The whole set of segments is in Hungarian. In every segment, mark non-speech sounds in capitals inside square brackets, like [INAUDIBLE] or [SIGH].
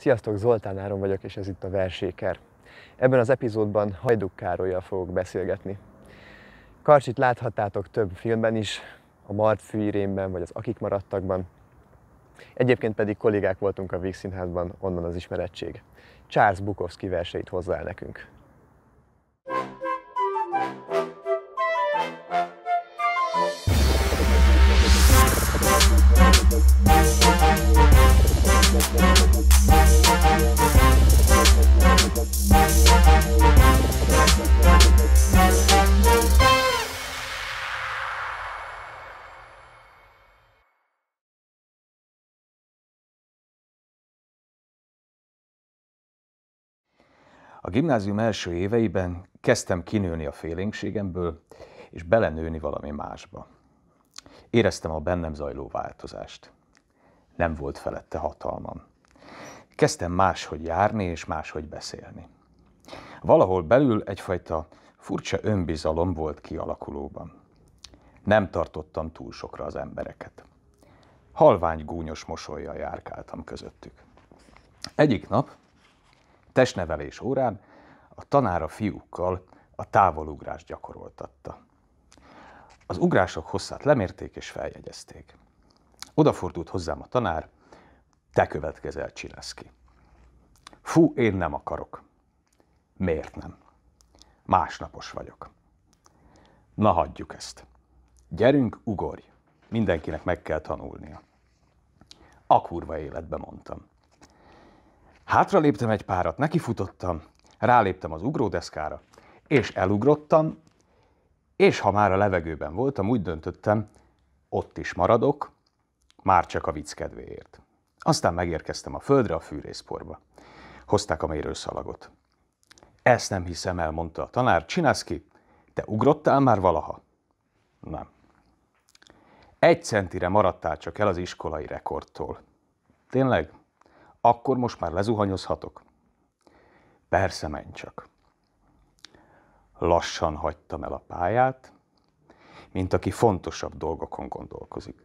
Sziasztok, Zoltán Áron vagyok, és ez itt a Verséker. Ebben az epizódban Hajduk Károlyjal fogok beszélgetni. Karcsit láthattátok több filmben is, a Mart fűrémben, vagy az Akik maradtakban. Egyébként pedig kollégák voltunk a Víg Színházban, onnan az ismerettség. Charles Bukowski verseit hozzá el nekünk. Thank you. A gimnázium első éveiben kezdtem kinőni a félénkségemből, és belenőni valami másba. Éreztem a bennem zajló változást nem volt felette hatalmam. Kezdtem máshogy járni és máshogy beszélni. Valahol belül egyfajta furcsa önbizalom volt kialakulóban. Nem tartottam túl sokra az embereket. Halvány gúnyos mosolyjal járkáltam közöttük. Egyik nap, testnevelés órán, a tanára fiúkkal a távolugrást gyakoroltatta. Az ugrások hosszát lemérték és feljegyezték. Odafordult hozzám a tanár, te következel, Csineszki. Fú, én nem akarok. Miért nem? Másnapos vagyok. Na hagyjuk ezt. Gyerünk, ugorj. Mindenkinek meg kell tanulnia. A kurva életbe mondtam. Hátraléptem egy párat, nekifutottam, ráléptem az ugródeszkára, és elugrottam, és ha már a levegőben voltam, úgy döntöttem, ott is maradok, már csak a vicc kedvéért. Aztán megérkeztem a földre a fűrészporba. Hozták a mérőszalagot. Ezt nem hiszem el, mondta a tanár. Csinálsz ki? Te ugrottál már valaha? Nem. Egy centire maradtál csak el az iskolai rekordtól. Tényleg? Akkor most már lezuhanyozhatok? Persze, menj csak. Lassan hagytam el a pályát, mint aki fontosabb dolgokon gondolkozik.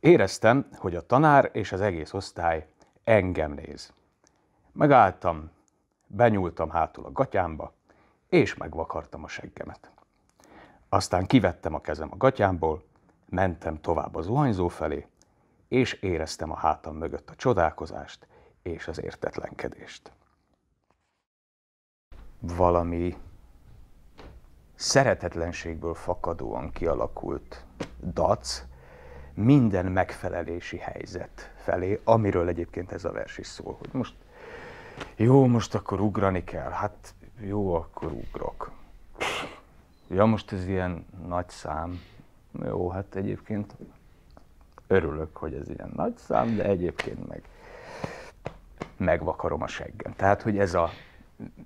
Éreztem, hogy a tanár és az egész osztály engem néz. Megálltam, benyúltam hátul a gatyámba, és megvakartam a seggemet. Aztán kivettem a kezem a gatyámból, mentem tovább az zuhanyzó felé, és éreztem a hátam mögött a csodálkozást és az értetlenkedést. Valami szeretetlenségből fakadóan kialakult dac minden megfelelési helyzet felé, amiről egyébként ez a vers is szól, hogy most jó, most akkor ugrani kell, hát jó, akkor ugrok. Ja, most ez ilyen nagy szám. Jó, hát egyébként örülök, hogy ez ilyen nagy szám, de egyébként meg megvakarom a seggen. Tehát, hogy ez a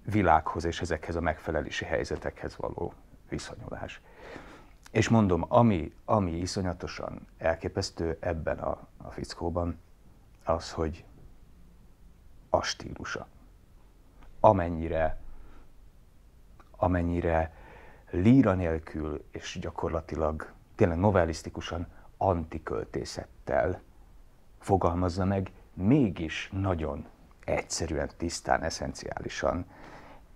világhoz és ezekhez a megfelelési helyzetekhez való viszonyulás. És mondom, ami, ami iszonyatosan elképesztő ebben a, a fickóban, az, hogy a stílusa. Amennyire, amennyire líra nélkül és gyakorlatilag tényleg novellisztikusan antiköltészettel fogalmazza meg, mégis nagyon egyszerűen, tisztán, eszenciálisan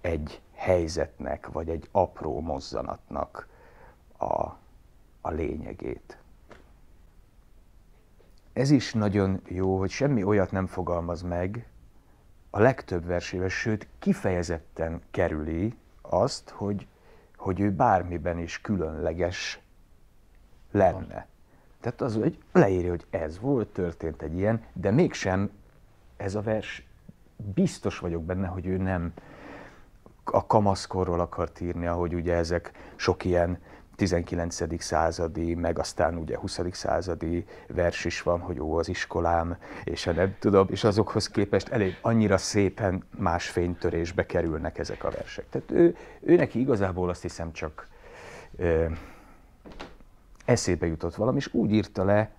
egy helyzetnek, vagy egy apró mozzanatnak a, a lényegét. Ez is nagyon jó, hogy semmi olyat nem fogalmaz meg a legtöbb versével, sőt kifejezetten kerüli azt, hogy, hogy ő bármiben is különleges lenne. Tehát az, hogy leírja, hogy ez volt, történt egy ilyen, de mégsem ez a vers, biztos vagyok benne, hogy ő nem a kamaszkorról akart írni, ahogy ugye ezek sok ilyen 19. századi, meg aztán ugye 20. századi vers is van, hogy ó, az iskolám, és a nem tudom, és azokhoz képest elég annyira szépen más fénytörésbe kerülnek ezek a versek. Tehát ő, ő neki igazából azt hiszem csak ö, eszébe jutott valami, és úgy írta le,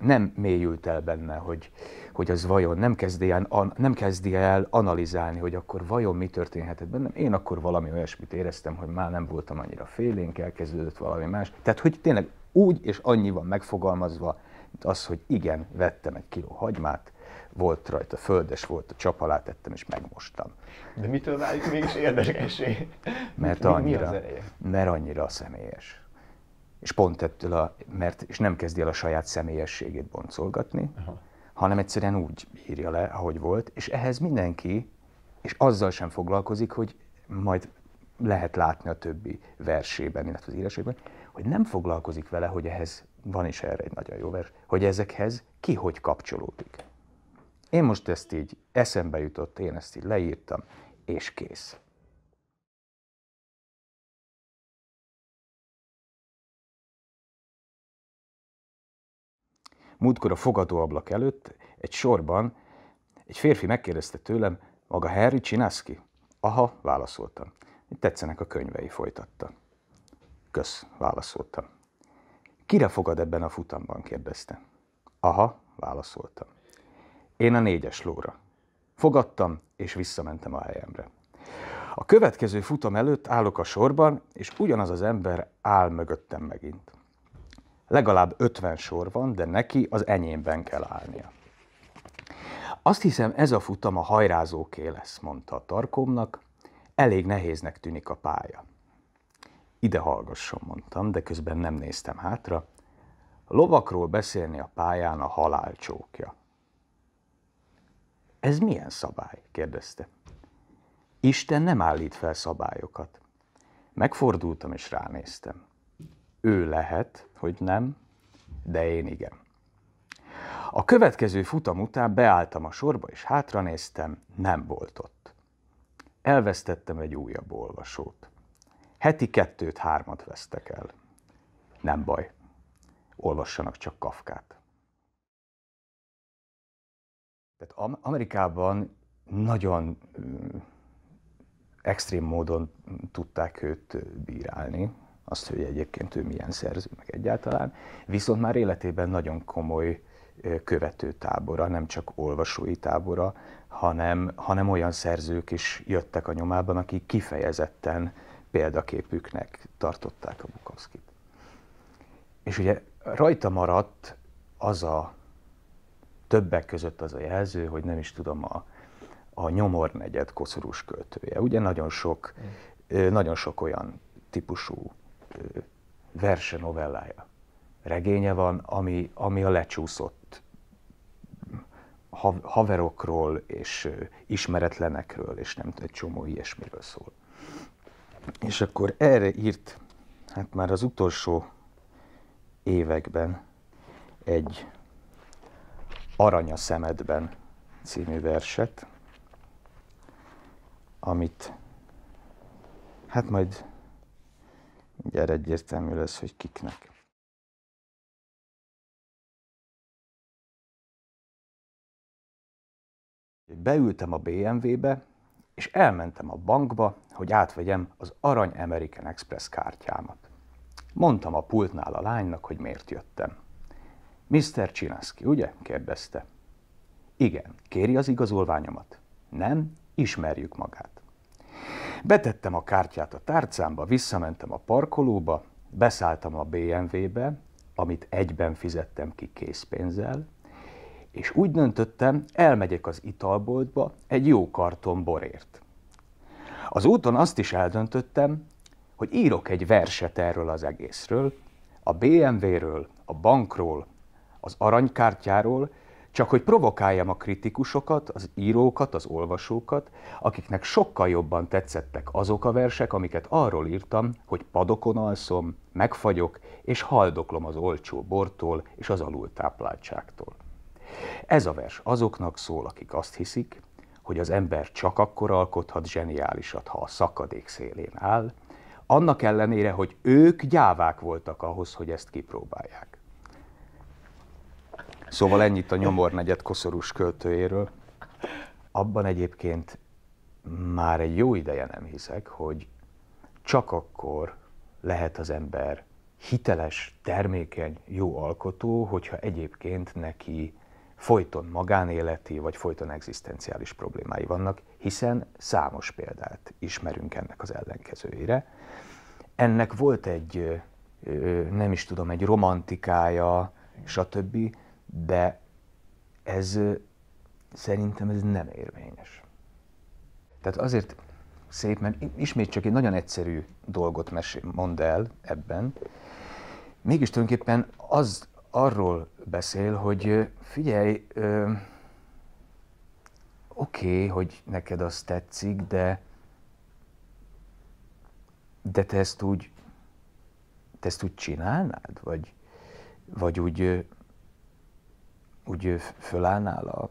nem mélyült el benne, hogy hogy az vajon nem kezdi, el, nem kezdi el analizálni, hogy akkor vajon mi történhetett bennem. Én akkor valami olyasmit éreztem, hogy már nem voltam annyira félénk, elkezdődött valami más. Tehát, hogy tényleg úgy és annyi van megfogalmazva, az, hogy igen, vettem egy kiló hagymát, volt rajta földes, volt a csap alá tettem és megmostam. De mitől válik mégis érdekesé? Mert annyira, mi, az mert annyira személyes. És pont ettől a, mert, és nem kezdi el a saját személyességét boncolgatni, Aha hanem egyszerűen úgy írja le, ahogy volt, és ehhez mindenki, és azzal sem foglalkozik, hogy majd lehet látni a többi versében, illetve az írásében, hogy nem foglalkozik vele, hogy ehhez van is erre egy nagyon jó vers, hogy ezekhez ki hogy kapcsolódik. Én most ezt így eszembe jutott, én ezt így leírtam, és kész. Múltkor a fogadóablak előtt egy sorban egy férfi megkérdezte tőlem, maga Harry Csinászki? Aha, válaszoltam. Tetszenek a könyvei, folytatta. Kösz, válaszoltam. Kire fogad ebben a futamban, kérdezte. Aha, válaszoltam. Én a négyes lóra. Fogadtam, és visszamentem a helyemre. A következő futam előtt állok a sorban, és ugyanaz az ember áll mögöttem megint. Legalább 50 sor van, de neki az enyémben kell állnia. Azt hiszem, ez a futam a hajrázóké lesz, mondta a tarkómnak. Elég nehéznek tűnik a pálya. Ide hallgasson, mondtam, de közben nem néztem hátra. lovakról beszélni a pályán a halál csókja. Ez milyen szabály? kérdezte. Isten nem állít fel szabályokat. Megfordultam és ránéztem. Ő lehet, hogy nem, de én igen. A következő futam után beálltam a sorba, és hátranéztem, nem volt ott. Elvesztettem egy újabb olvasót. Heti kettőt-hármat vesztek el. Nem baj. Olvassanak csak Kafkát. Tehát Amerikában nagyon extrém módon tudták őt bírálni, azt, hogy egyébként ő milyen szerző, meg egyáltalán. Viszont már életében nagyon komoly követőtábora, nem csak olvasói tábora, hanem, hanem olyan szerzők is jöttek a nyomában, akik kifejezetten példaképüknek tartották a Bukowskit. És ugye rajta maradt az a többek között az a jelző, hogy nem is tudom, a, a nyomornegyed koszorús költője. Ugye nagyon sok, mm. nagyon sok olyan típusú verse novellája. Regénye van, ami, ami a lecsúszott haverokról és ismeretlenekről, és nem egy csomó ilyesmiről szól. És akkor erre írt, hát már az utolsó években egy Aranya szemedben című verset, amit hát majd Gyár egyértelmű lesz, hogy kiknek. Beültem a BMW-be, és elmentem a bankba, hogy átvegyem az Arany American Express kártyámat. Mondtam a pultnál a lánynak, hogy miért jöttem. Mr. Csinaszki, ugye? kérdezte. Igen, kéri az igazolványomat. Nem, ismerjük magát. Betettem a kártyát a tárcámba, visszamentem a parkolóba, beszálltam a BMW-be, amit egyben fizettem ki készpénzzel, és úgy döntöttem, elmegyek az italboltba egy jó karton borért. Az úton azt is eldöntöttem, hogy írok egy verset erről az egészről, a BMW-ről, a bankról, az aranykártyáról csak hogy provokáljam a kritikusokat, az írókat, az olvasókat, akiknek sokkal jobban tetszettek azok a versek, amiket arról írtam, hogy padokon alszom, megfagyok, és haldoklom az olcsó bortól és az alultápláltságtól. Ez a vers azoknak szól, akik azt hiszik, hogy az ember csak akkor alkothat zseniálisat, ha a szakadék szélén áll, annak ellenére, hogy ők gyávák voltak ahhoz, hogy ezt kipróbálják. Szóval ennyit a Nyomornegyed koszorús költőjéről. Abban egyébként már egy jó ideje nem hiszek, hogy csak akkor lehet az ember hiteles, termékeny, jó alkotó, hogyha egyébként neki folyton magánéleti vagy folyton egzisztenciális problémái vannak, hiszen számos példát ismerünk ennek az ellenkezőjére. Ennek volt egy, nem is tudom, egy romantikája, stb. De ez szerintem ez nem érvényes. Tehát azért szép, mert ismét csak egy nagyon egyszerű dolgot mesél, mond el ebben. Mégis tulajdonképpen az arról beszél, hogy figyelj, ö, oké, okay, hogy neked az tetszik, de de te ezt úgy, te ezt úgy csinálnád? Vagy, vagy úgy úgy fölállnál a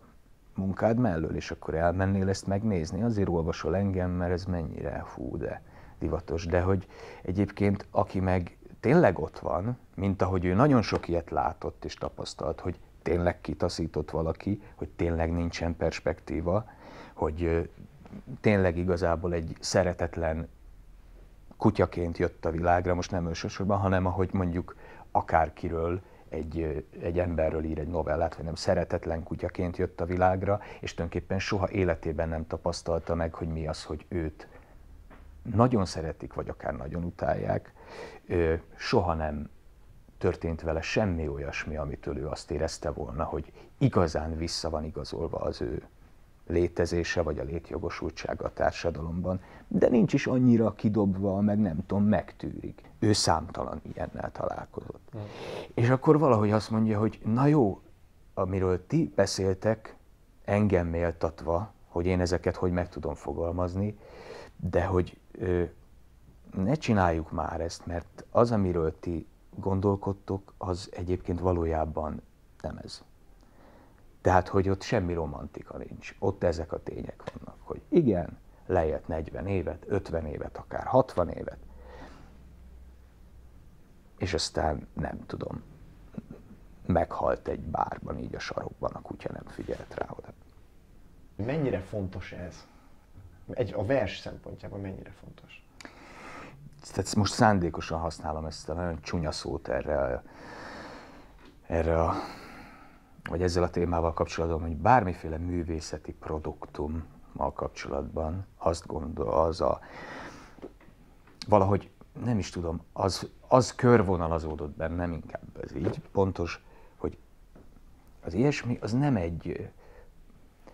munkád mellől, és akkor elmennél ezt megnézni, azért olvasol engem, mert ez mennyire hú, de divatos. De hogy egyébként, aki meg tényleg ott van, mint ahogy ő nagyon sok ilyet látott és tapasztalt, hogy tényleg kitaszított valaki, hogy tényleg nincsen perspektíva, hogy tényleg igazából egy szeretetlen kutyaként jött a világra, most nem elsősorban, hanem ahogy mondjuk akárkiről egy, egy emberről ír egy novellát, hanem szeretetlen kutyaként jött a világra, és tulajdonképpen soha életében nem tapasztalta meg, hogy mi az, hogy őt nagyon szeretik, vagy akár nagyon utálják. Soha nem történt vele semmi olyasmi, amitől ő azt érezte volna, hogy igazán vissza van igazolva az ő létezése vagy a létjogosultsága a társadalomban, de nincs is annyira kidobva, meg nem tudom, megtűrik. Ő számtalan ilyennel találkozott. Mm. És akkor valahogy azt mondja, hogy na jó, amiről ti beszéltek, engem méltatva, hogy én ezeket hogy meg tudom fogalmazni, de hogy ö, ne csináljuk már ezt, mert az, amiről ti gondolkodtok, az egyébként valójában nem ez. Tehát, hogy ott semmi romantika nincs. Ott ezek a tények vannak, hogy igen, lejött 40 évet, 50 évet, akár 60 évet, és aztán nem tudom, meghalt egy bárban, így a sarokban, a kutya nem figyelt rá oda. Mennyire fontos ez? Egy, a vers szempontjában mennyire fontos? Tehát most szándékosan használom ezt a nagyon csúnya szót erre, erre a vagy ezzel a témával kapcsolatban, hogy bármiféle művészeti produktummal kapcsolatban azt gondol, az a valahogy nem is tudom, az, az körvonalazódott bennem, inkább ez így pontos, hogy az ilyesmi, az nem egy,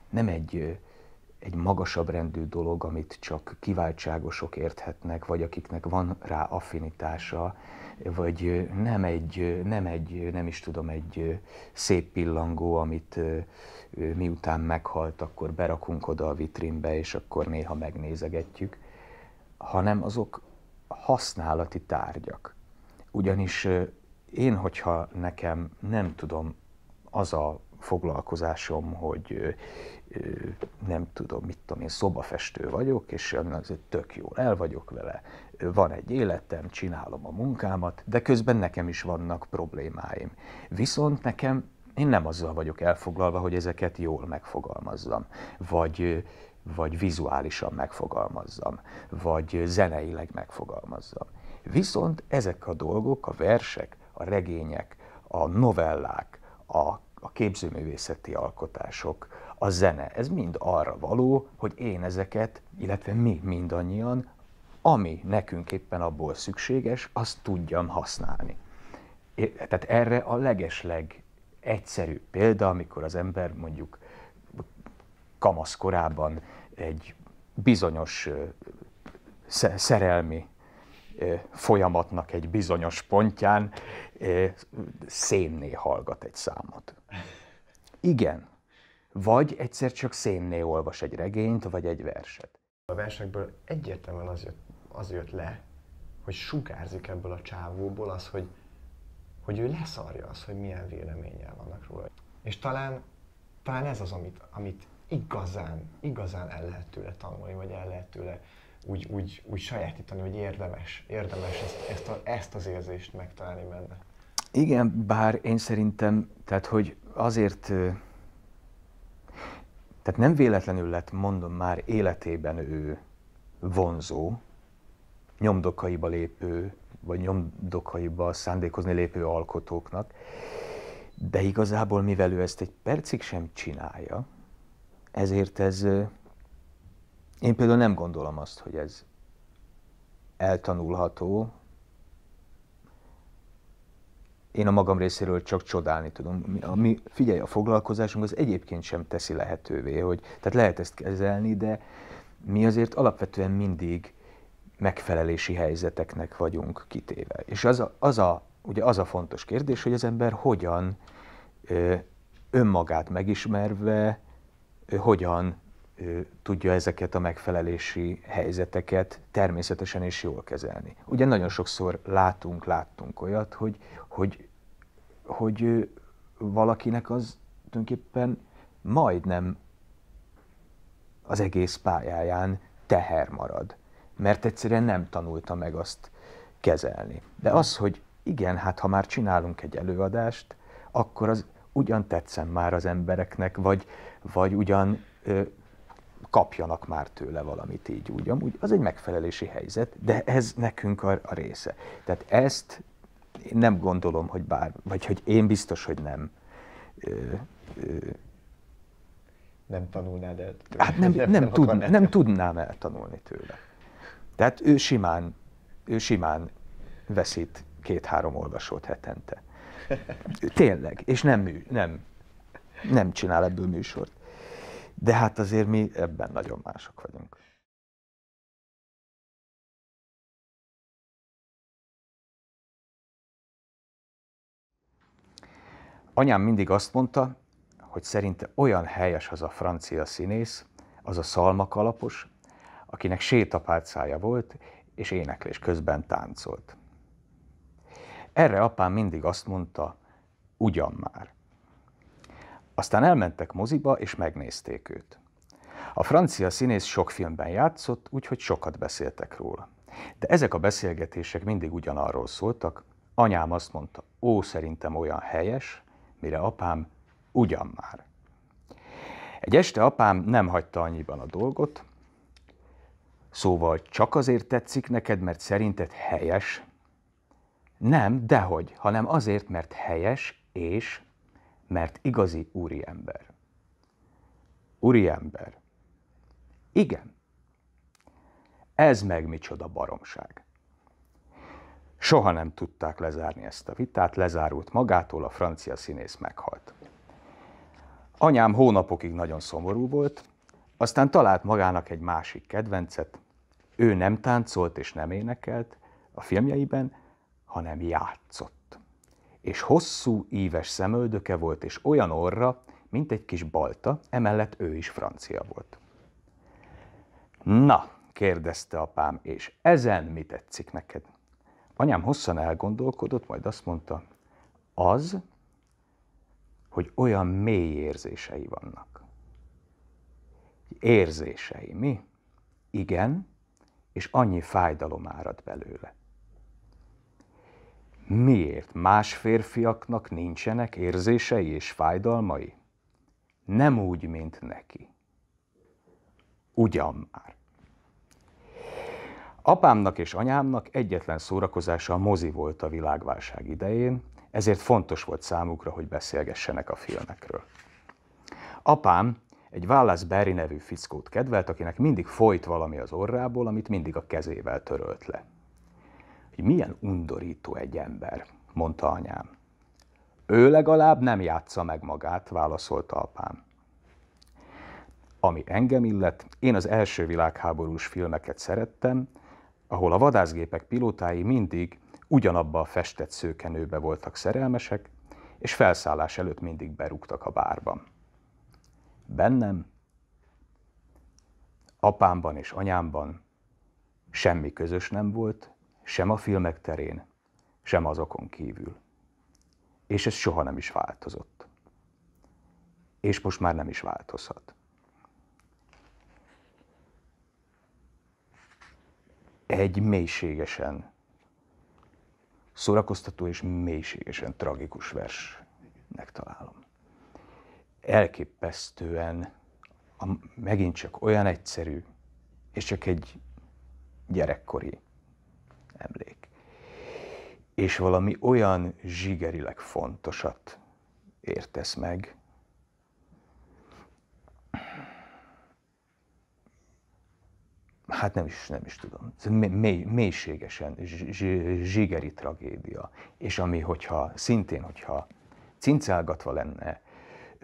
nem egy egy magasabb rendű dolog, amit csak kiváltságosok érthetnek, vagy akiknek van rá affinitása, vagy nem egy, nem egy, nem is tudom, egy szép pillangó, amit miután meghalt, akkor berakunk oda a vitrínbe, és akkor néha megnézegetjük, hanem azok használati tárgyak. Ugyanis én, hogyha nekem nem tudom, az a foglalkozásom, hogy nem tudom, mit tudom én, szobafestő vagyok, és azért tök jól el vagyok vele, van egy életem, csinálom a munkámat, de közben nekem is vannak problémáim. Viszont nekem, én nem azzal vagyok elfoglalva, hogy ezeket jól megfogalmazzam, vagy, vagy vizuálisan megfogalmazzam, vagy zeneileg megfogalmazzam. Viszont ezek a dolgok, a versek, a regények, a novellák, a a képzőművészeti alkotások, a zene, ez mind arra való, hogy én ezeket, illetve mi mindannyian, ami nekünk éppen abból szükséges, azt tudjam használni. É, tehát erre a legesleg egyszerű példa, amikor az ember mondjuk kamaszkorában egy bizonyos szerelmi folyamatnak egy bizonyos pontján szénné hallgat egy számot. Igen. Vagy egyszer csak szénné olvas egy regényt, vagy egy verset. A versekből egyértelműen az jött, az jött le, hogy sugárzik ebből a csávóból az, hogy, hogy ő leszarja az, hogy milyen véleménnyel vannak róla. És talán, talán ez az, amit, amit igazán, igazán el lehet tőle tanulni, vagy el lehet tőle úgy, úgy, úgy sajátítani, hogy érdemes, érdemes ezt, ezt, a, ezt az érzést megtalálni benne. Igen, bár én szerintem, tehát hogy azért, tehát nem véletlenül lett, mondom már, életében ő vonzó, nyomdokaiba lépő, vagy nyomdokaiba szándékozni lépő alkotóknak, de igazából mivel ő ezt egy percig sem csinálja, ezért ez én például nem gondolom azt, hogy ez eltanulható. Én a magam részéről csak csodálni tudom. Ami, figyelj, a foglalkozásunk az egyébként sem teszi lehetővé, hogy, tehát lehet ezt kezelni, de mi azért alapvetően mindig megfelelési helyzeteknek vagyunk kitéve. És az a, az a, ugye az a fontos kérdés, hogy az ember hogyan ö, önmagát megismerve, ö, hogyan tudja ezeket a megfelelési helyzeteket természetesen és jól kezelni. Ugye nagyon sokszor látunk, láttunk olyat, hogy, hogy, hogy valakinek az tulajdonképpen majdnem az egész pályáján teher marad, mert egyszerűen nem tanulta meg azt kezelni. De az, hogy igen, hát ha már csinálunk egy előadást, akkor az ugyan tetszem már az embereknek, vagy, vagy ugyan ö, kapjanak már tőle valamit így úgy. Amúgy az egy megfelelési helyzet, de ez nekünk a, a része. Tehát ezt én nem gondolom, hogy bár, vagy hogy én biztos, hogy nem. Ö, ö, nem tanulnád el tőle. Hát nem, nem, [LAUGHS] nem, tud, nem tudnám eltanulni tőle. Tehát ő simán, ő simán veszít két-három olvasót hetente. [LAUGHS] Tényleg, és nem, mű, nem, nem csinál ebből műsort de hát azért mi ebben nagyon mások vagyunk. Anyám mindig azt mondta, hogy szerinte olyan helyes az a francia színész, az a szalmakalapos, akinek sétapálcája volt, és éneklés közben táncolt. Erre apám mindig azt mondta, ugyan már. Aztán elmentek moziba, és megnézték őt. A francia színész sok filmben játszott, úgyhogy sokat beszéltek róla. De ezek a beszélgetések mindig ugyanarról szóltak. Anyám azt mondta, ó, szerintem olyan helyes, mire apám, ugyan már. Egy este apám nem hagyta annyiban a dolgot, szóval csak azért tetszik neked, mert szerinted helyes? Nem, dehogy, hanem azért, mert helyes és mert igazi úriember. Úriember. Igen. Ez meg micsoda baromság. Soha nem tudták lezárni ezt a vitát, lezárult magától, a francia színész meghalt. Anyám hónapokig nagyon szomorú volt, aztán talált magának egy másik kedvencet. Ő nem táncolt és nem énekelt a filmjeiben, hanem játszott és hosszú, íves szemöldöke volt, és olyan orra, mint egy kis balta, emellett ő is francia volt. Na, kérdezte apám, és ezen mi tetszik neked? Anyám hosszan elgondolkodott, majd azt mondta, az, hogy olyan mély érzései vannak. Érzései, mi? Igen, és annyi fájdalom árad belőle. Miért más férfiaknak nincsenek érzései és fájdalmai? Nem úgy, mint neki. Ugyan már. Apámnak és anyámnak egyetlen szórakozása a mozi volt a világválság idején, ezért fontos volt számukra, hogy beszélgessenek a filmekről. Apám egy Wallace Berry nevű fickót kedvelt, akinek mindig folyt valami az orrából, amit mindig a kezével törölt le hogy milyen undorító egy ember, mondta anyám. Ő legalább nem játsza meg magát, válaszolta apám. Ami engem illet, én az első világháborús filmeket szerettem, ahol a vadászgépek pilótái mindig ugyanabba a festett szőkenőbe voltak szerelmesek, és felszállás előtt mindig berúgtak a bárban. Bennem, apámban és anyámban semmi közös nem volt sem a filmek terén, sem azokon kívül. És ez soha nem is változott. És most már nem is változhat. Egy mélységesen szórakoztató és mélységesen tragikus versnek találom. Elképesztően a, megint csak olyan egyszerű, és csak egy gyerekkori emlék. És valami olyan zsigerileg fontosat értesz meg, hát nem is, nem is tudom, mély, mélységesen zsigeri tragédia. És ami, hogyha szintén, hogyha cincálgatva lenne,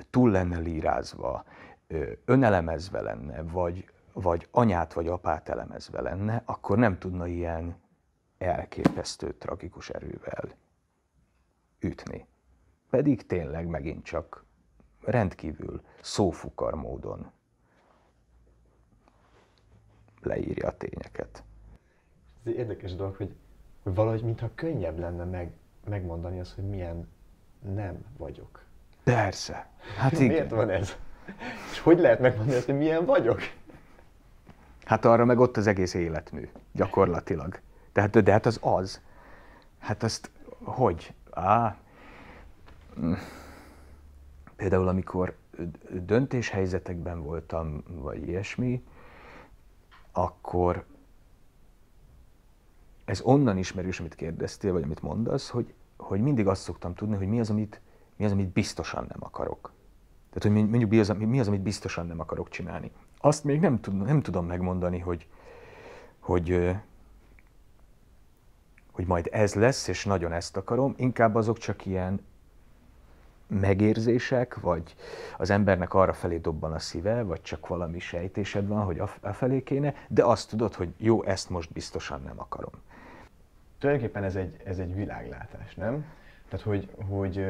túl lenne lírázva, önelemezve lenne, vagy, vagy anyát vagy apát elemezve lenne, akkor nem tudna ilyen elképesztő tragikus erővel ütni. Pedig tényleg megint csak rendkívül szófukar módon leírja a tényeket. Ez egy érdekes dolog, hogy, hogy valahogy mintha könnyebb lenne meg, megmondani azt, hogy milyen nem vagyok. Persze. Hát igen. Miért van ez? És hogy lehet megmondani azt, hogy milyen vagyok? Hát arra meg ott az egész életmű, gyakorlatilag. Tehát, de hát az az. Hát azt hogy? Á, mm. például amikor döntéshelyzetekben voltam, vagy ilyesmi, akkor ez onnan ismerős, amit kérdeztél, vagy amit mondasz, hogy, hogy mindig azt szoktam tudni, hogy mi az, amit, mi az, amit biztosan nem akarok. Tehát, hogy mondjuk mi az, mi az, amit biztosan nem akarok csinálni. Azt még nem, tud, nem tudom megmondani, hogy, hogy hogy majd ez lesz, és nagyon ezt akarom, inkább azok csak ilyen megérzések, vagy az embernek arra felé dobban a szíve, vagy csak valami sejtésed van, hogy afelé kéne, de azt tudod, hogy jó, ezt most biztosan nem akarom. Tulajdonképpen ez egy, ez egy világlátás, nem? Tehát, hogy, hogy,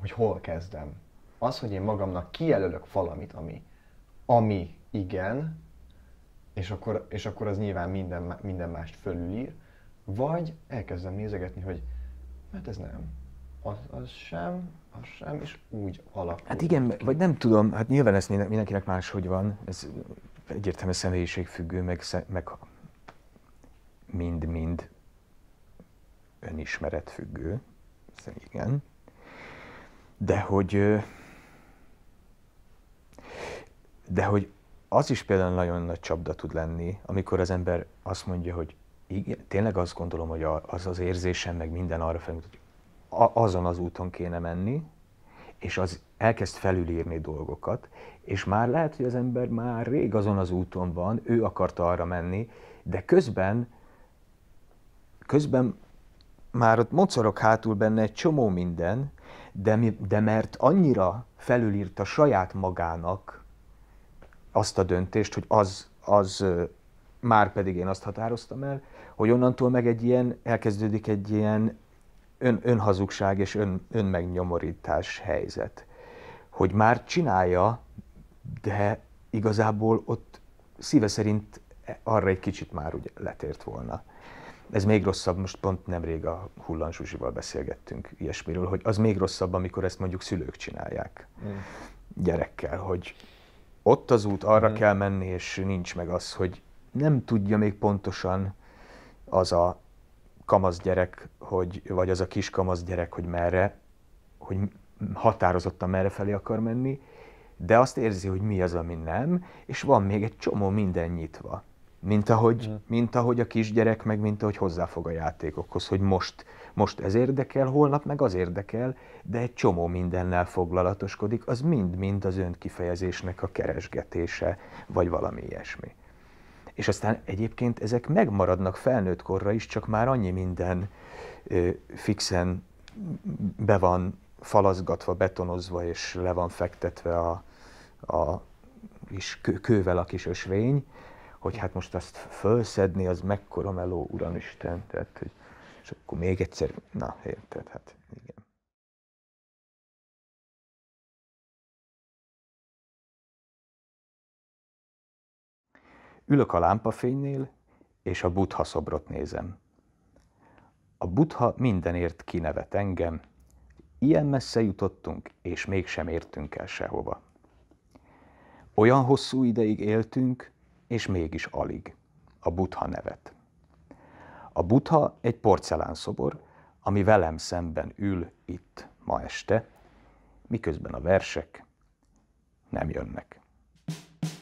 hogy hol kezdem. Az, hogy én magamnak kijelölök valamit, ami, ami igen, és akkor, és akkor az nyilván minden, minden mást fölülír, vagy elkezdem nézegetni, hogy hát ez nem, az, az sem, az sem, és úgy alakul. Hát igen, ki. vagy nem tudom, hát nyilván ez mindenkinek máshogy van, ez egyértelmű személyiség meg, meg mind-mind önismeret függő, szerintem igen. De hogy, de hogy az is például nagyon nagy csapda tud lenni, amikor az ember azt mondja, hogy igen, tényleg azt gondolom, hogy az az érzésem, meg minden arra felmutat, hogy azon az úton kéne menni, és az elkezd felülírni dolgokat, és már lehet, hogy az ember már rég azon az úton van, ő akarta arra menni, de közben, közben már ott mocorok hátul benne egy csomó minden, de, mi, de mert annyira felülírta saját magának azt a döntést, hogy az, az már pedig én azt határoztam el, hogy onnantól meg egy ilyen, elkezdődik egy ilyen ön, önhazugság és ön, önmegnyomorítás helyzet. Hogy már csinálja, de igazából ott szíve szerint arra egy kicsit már úgy letért volna. Ez még rosszabb, most pont nemrég a Hullan Zsuzsival beszélgettünk ilyesmiről, hogy az még rosszabb, amikor ezt mondjuk szülők csinálják mm. gyerekkel, hogy ott az út, arra mm. kell menni, és nincs meg az, hogy nem tudja még pontosan, az a kamasz gyerek, hogy, vagy az a kis kamasz gyerek, hogy merre, hogy határozottan merre felé akar menni, de azt érzi, hogy mi az, ami nem, és van még egy csomó minden nyitva. Mint ahogy, mm. mint ahogy a kisgyerek, meg mint ahogy hozzáfog a játékokhoz, hogy most, most ez érdekel, holnap meg az érdekel, de egy csomó mindennel foglalatoskodik, az mind-mind az önkifejezésnek a keresgetése, vagy valami ilyesmi. És aztán egyébként ezek megmaradnak felnőtt korra is, csak már annyi minden fixen be van falazgatva, betonozva és le van fektetve a, a is kő, kővel a kis ösvény, hogy hát most azt fölszedni, az mekkora meló, uramisten, tehát, hogy, és akkor még egyszer, na érted, hát igen. Ülök a lámpafénynél, és a buddha szobrot nézem. A buddha mindenért kinevet engem, ilyen messze jutottunk, és mégsem értünk el sehova. Olyan hosszú ideig éltünk, és mégis alig. A buddha nevet. A buddha egy porcelánszobor, ami velem szemben ül itt ma este, miközben a versek nem jönnek. thank you